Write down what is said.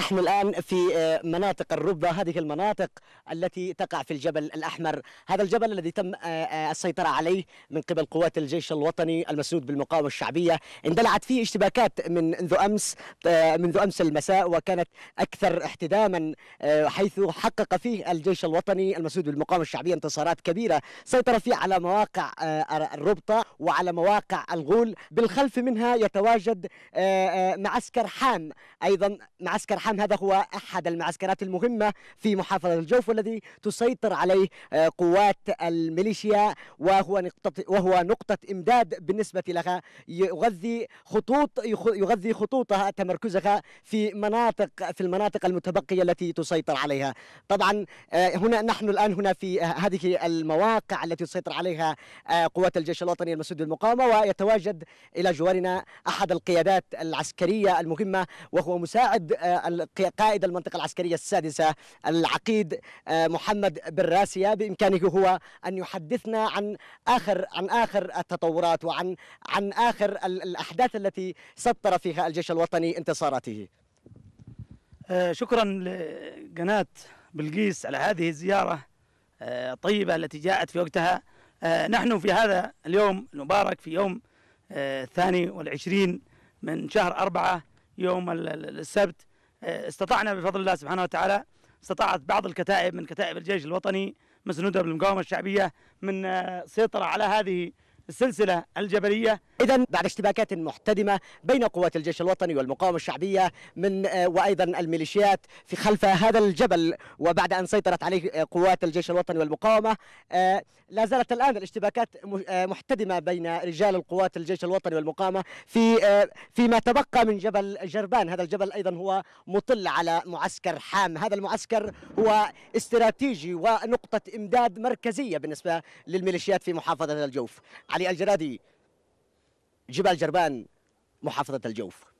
نحن الآن في آه، مناطق الربة هذه المناطق التي تقع في الجبل الأحمر هذا الجبل الذي تم آه، آه، السيطرة عليه من قبل قوات الجيش الوطني المسنود بالمقاومة الشعبية اندلعت فيه اشتباكات من منذ أمس منذ أمس المساء وكانت أكثر احتداما حيث حقق فيه الجيش الوطني المسنود بالمقاومة الشعبية انتصارات كبيرة سيطر فيه على مواقع الربطة وعلى مواقع الغول بالخلف منها يتواجد معسكر حام أيضا معسكر حام درحم هذا هو أحد المعسكرات المهمة في محافظة الجوف والذي تسيطر عليه آه، قوات الميليشيا وهو نقطة وهو نقطة إمداد بالنسبة لها يغذي خطوط يغذي خطوطها تمركزها في مناطق في المناطق المتبقية التي تسيطر عليها طبعا آه، هنا نحن الآن هنا في هذه المواقع التي تسيطر عليها آه، قوات الجيش الوطني المسؤول المقاومة ويتواجد إلى جوارنا أحد القيادات العسكرية المهمة وهو مساعد قائد المنطقة العسكرية السادسة العقيد آه، محمد بن راسية بإمكانه هو أن يحدثنا عن آخر عن آخر التطورات وعن عن آخر الأحداث التي سطر فيها الجيش الوطني انتصاراته آه، شكرا لقناة بلقيس على هذه الزيارة آه، الطيبة التي جاءت في وقتها نحن في هذا اليوم المبارك في يوم الثاني والعشرين من شهر أربعة يوم السبت استطعنا بفضل الله سبحانه وتعالى استطاعت بعض الكتائب من كتائب الجيش الوطني مسنودة بالمقاومة الشعبية من آه، سيطرة على هذه السلسلة الجبلية إذا بعد اشتباكات محتدمة بين قوات الجيش الوطني والمقاومة الشعبية من آه، وأيضا الميليشيات في خلف هذا الجبل وبعد أن سيطرت عليه آه، قوات الجيش الوطني والمقاومة آه، لا زالت الآن الاشتباكات محتدمة بين رجال القوات الجيش الوطني والمقاومة في فيما تبقى من جبل جربان هذا الجبل أيضا هو مطل على معسكر حام هذا المعسكر هو استراتيجي ونقطة إمداد مركزية بالنسبة للميليشيات في محافظة الجوف علي الجرادي جبال جربان محافظة الجوف